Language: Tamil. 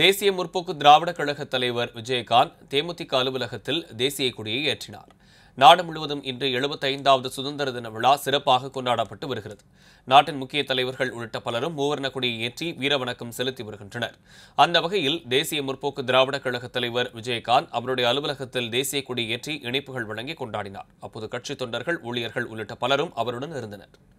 தேசிய முற்போக்கு திராவிட கழக தலைவர் விஜயகாந்த் தேமுதிக அலுவலகத்தில் தேசிய கொடியை ஏற்றினார் நாடு முழுவதும் இன்று எழுபத்தைந்தாவது சுதந்திர தின விழா சிறப்பாக கொண்டாடப்பட்டு வருகிறது நாட்டின் முக்கிய தலைவர்கள் உள்ளிட்ட பலரும் மூவர்ண கொடியை ஏற்றி வீரவணக்கம் செலுத்தி வருகின்றனர் அந்த வகையில் தேசிய முற்போக்கு திராவிட கழக தலைவர் விஜயகாந்த் அவருடைய அலுவலகத்தில் தேசிய கொடி ஏற்றி இணைப்புகள் வழங்கி கொண்டாடினார் அப்போது கட்சி தொண்டர்கள் ஊழியர்கள் உள்ளிட்ட பலரும் அவருடன் இருந்தனர்